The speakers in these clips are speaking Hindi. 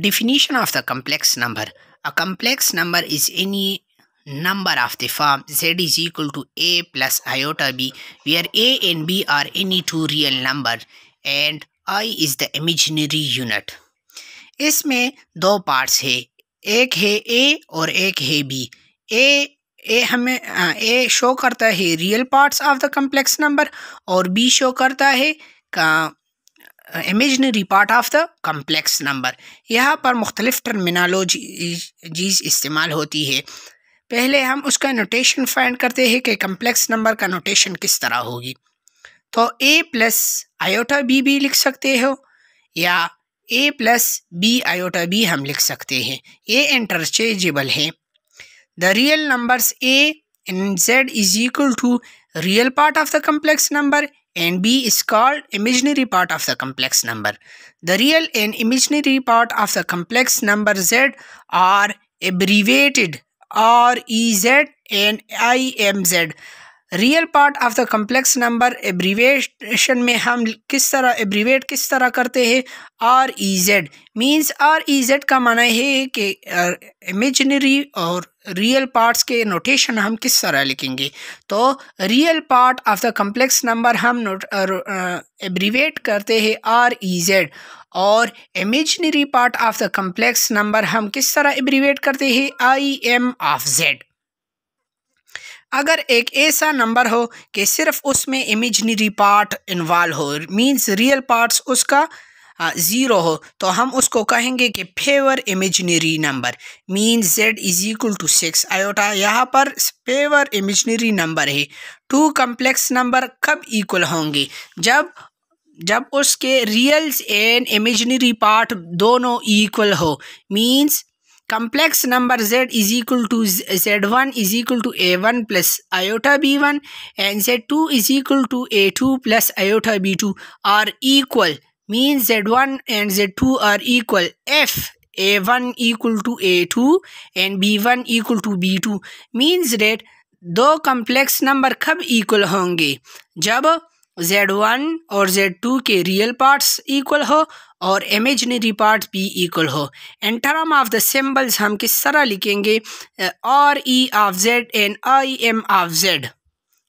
definition of the complex number a complex number is any number of the form z is equal to a plus iota b where a and b are any two real number and i is the imaginary unit इसमें दो पार्ट्स है एक है ए और एक है बी ए ए हमें ए शो करता है real parts of the complex number और बी शो करता है का imaginary part of the complex number यहाँ पर मुख्तलिफ़ टर्मिनालोजीज इस्तेमाल होती है पहले हम उसका नोटेशन फाइंड करते हैं कि कम्प्लेक्स नंबर का नोटेशन किस तरह होगी तो ए प्लस आयोटा बी भी लिख सकते हो या A plus B iota B हम लिख सकते हैं ए इंटरचेंजेबल है the real numbers A and Z is equal to real part of the complex number and b is called imaginary part of the complex number. The real and imaginary part of the complex number z are abbreviated Re z and imz real part of the complex number abbreviation में हम किस तरह एब्रीवेट किस तरह करते हैं R E Z means R E Z का माना है कि इमेजनरी और रियल पार्ट्स के नोटेशन हम किस तरह लिखेंगे तो real part of the complex number हम नोट एब्रीवेट करते हैं आर ई जेड और imaginary part of the complex number हम किस तरह एब्रीवेट करते हैं आई एम ऑफ जेड अगर एक ऐसा नंबर हो कि सिर्फ उसमें इमेजनरी पार्ट इन्वॉल्व हो मींस रियल पार्ट्स उसका ज़ीरो हो तो हम उसको कहेंगे कि favour imaginary number mean Z is equal to six iota यहाँ पर फेवर इमेजनरी नंबर है टू कम्प्लेक्स नंबर कब इक्वल होंगे जब जब उसके रियल्स एंड इमेजनरी पार्ट दोनों इक्वल हो means complex number Z is equal to Z one is equal to A one plus iota B one and Z two is equal to A two plus iota B two are equal mean Z one and Z two are equal if A one equal to A two and B one equal to B two means that दो कम्प्लेक्स नंबर कब इक्वल होंगे जब जेड वन और जेड टू के रियल पार्ट्स इक्वल हो और इमेजनरी पार्ट भी इक्वल हो and term of the symbols हम किस तरह लिखेंगे are E of Z and I M of Z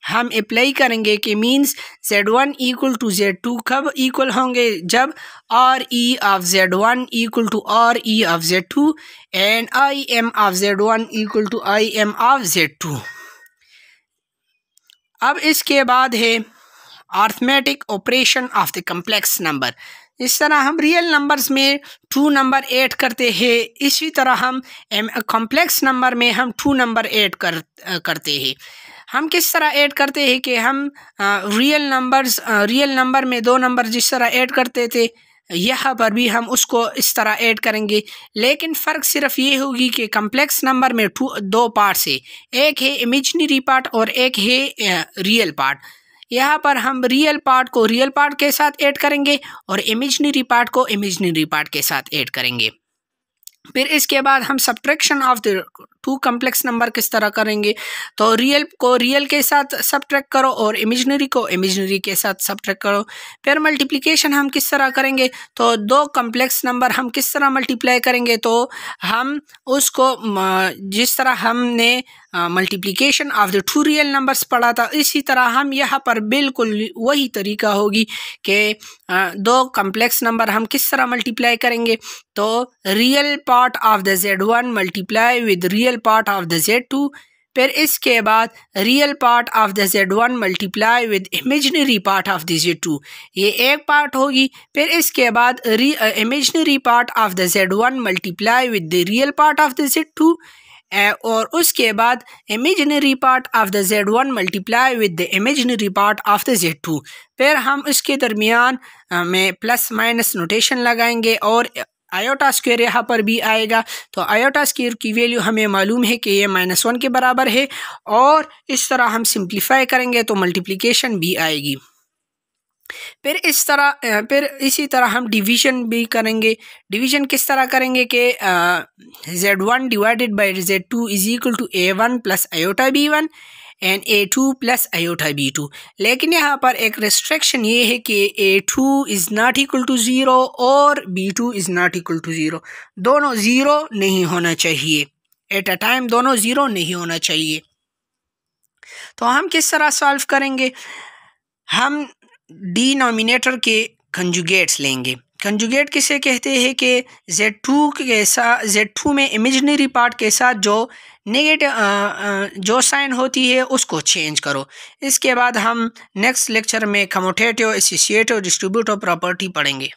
हम अप्लाई करेंगे कि means Z one equal to Z two कब इक्वल होंगे जब R E of Z one equal to R E of Z two and I M of Z one equal to I M of Z two अब इसके बाद है arithmetic operation of the complex number इस तरह हम रियल नंबर्स में टू नंबर ऐड करते हैं इसी तरह हम कॉम्प्लेक्स नंबर में हम टू नंबर ऐड कर करते हैं हम किस तरह ऐड करते हैं कि हम रियल नंबर्स रियल नंबर में दो नंबर जिस तरह ऐड करते थे यहाँ पर भी हम उसको इस तरह ऐड करेंगे लेकिन फ़र्क सिर्फ ये होगी कि कम्प्लेक्स नंबर में टू दो पार्ट्स है एक है इमेजनरी पार्ट और एक है रियल पार्ट यहाँ पर हम रियल पार्ट को रियल पार्ट के साथ ऐड करेंगे और इमेजनरी पार्ट को इमेजनरी पार्ट के साथ ऐड करेंगे फिर इसके बाद हम subtraction of the two complex number किस तरह करेंगे तो रियल को रियल के साथ सब ट्रैक करो और इमेजनरी को इमेजनरी के साथ सब ट्रैक करो फिर मल्टीप्लीकेशन हम किस तरह करेंगे तो दो कम्प्लेक्स नंबर हम किस तरह मल्टीप्लाई करेंगे तो हम उसको जिस तरह हमने multiplication of the two real numbers पढ़ा था इसी तरह हम यहाँ पर बिल्कुल वही तरीका होगी कि दो कम्प्लेक्स नंबर हम किस तरह मल्टीप्लाई करेंगे तो real part of the Z one multiply with real real part of the Z two फिर इसके बाद real part of the Z one multiply with imaginary part of the Z two ये एक पार्ट होगी फिर इसके बाद imaginary part of the Z one multiply with the real part of the Z two और उसके बाद imaginary part of the Z one multiply with the imaginary part of the Z two फिर हम इसके दरमियान uh, में प्लस माइनस नोटेशन लगाएंगे और आयोटा स्क्वेयर यहाँ पर भी आएगा तो आयोटा स्क्वेयर की वैल्यू हमें मालूम है कि ये माइनस वन के बराबर है और इस तरह हम सिंप्लीफाई करेंगे तो मल्टीप्लिकेशन भी आएगी फिर इस तरह फिर इसी तरह हम डिवीज़न भी करेंगे डिवीज़न किस तरह करेंगे कि Z one divided by Z two is equal to A one plus iota B one and A two plus iota B two लेकिन यहाँ पर एक रिस्ट्रिक्शन ये है कि A two is not equal to zero और B two is not equal to zero दोनों ज़ीरो नहीं होना चाहिए एट अ टाइम दोनों ज़ीरो नहीं होना चाहिए तो हम किस तरह सॉल्व करेंगे हम डिनोमिनेटर के कंजुगेट्स लेंगे कंजुगेट किसे कहते हैं कि जेड टू के साथ जेड टू में इमेजनरी पार्ट के साथ जो नेगेटिव जो साइन होती है उसको चेंज करो इसके बाद हम नेक्स्ट लेक्चर में कमोटेटिव एसोसिएटिव डिस्ट्रीब्यूटिव प्रॉपर्टी पढ़ेंगे